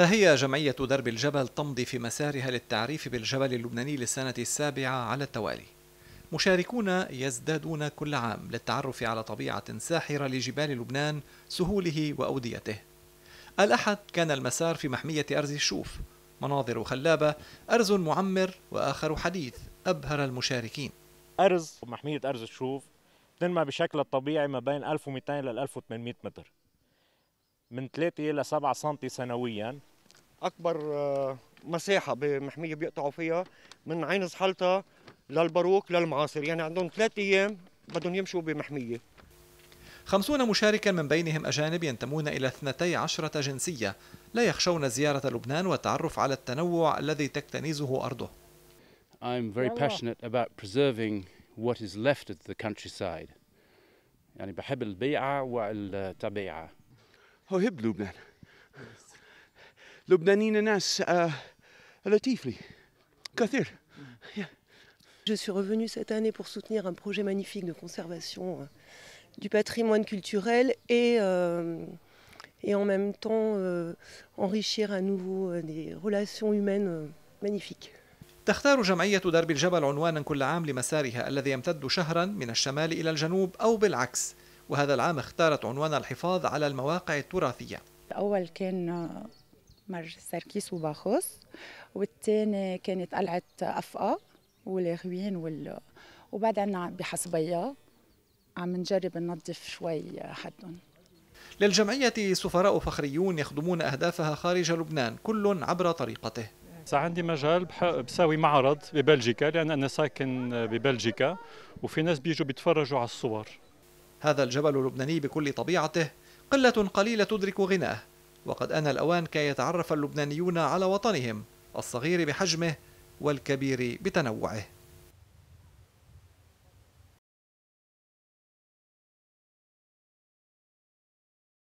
ها هي جمعية درب الجبل تمضي في مسارها للتعريف بالجبل اللبناني للسنة السابعة على التوالي مشاركون يزدادون كل عام للتعرف على طبيعة ساحرة لجبال لبنان سهوله وأوديته الأحد كان المسار في محمية أرز الشوف مناظر خلابة أرز معمر وآخر حديث أبهر المشاركين أرز محمية أرز الشوف تنمى بشكل الطبيعي ما بين 1200 ل 1800 متر من 3 إلى 7 سم سنويا اكبر آه، مساحه بمحميه بيقطعوا فيها من عين زحلتا للباروك للمعاصر يعني عندهم ثلاث ايام بدهم يمشوا بمحميه خمسون مشاركا من بينهم أجانب ينتمون إلى 12 جنسية لا يخشون زيارة لبنان والتعرف على التنوع الذي تكتنزه أرضه I'm very passionate about preserving what is left of the countryside يعني بحب البيعة والطبيعة أحب لبنان اللبنانيين ناس لطيف لي كثير Je suis revenue cette année pour soutenir un projet magnifique de conservation du patrimoine culturel et, euh, et en même temps euh, enrichir à nouveau des relations humaines magnifiques. تختار جمعية درب الجبل عنوانا كل عام لمسارها الذي يمتد شهرا من الشمال إلى الجنوب أو بالعكس وهذا العام اختارت عنوان الحفاظ على المواقع التراثية أول كان مر سركيس وباخوس والثاني كانت قلعة أفقا والغوين وال... وبعد عنا بحسبيا عم نجرب ننظف شوي حدهم للجمعية سفراء فخريون يخدمون أهدافها خارج لبنان كل عبر طريقته عندي مجال بساوي معرض ببلجيكا لأن أنا ساكن ببلجيكا وفي ناس بيجوا بيتفرجوا على الصور هذا الجبل اللبناني بكل طبيعته قلة قليلة تدرك غناه وقد آن الأوان كي يتعرف اللبنانيون على وطنهم الصغير بحجمه والكبير بتنوعه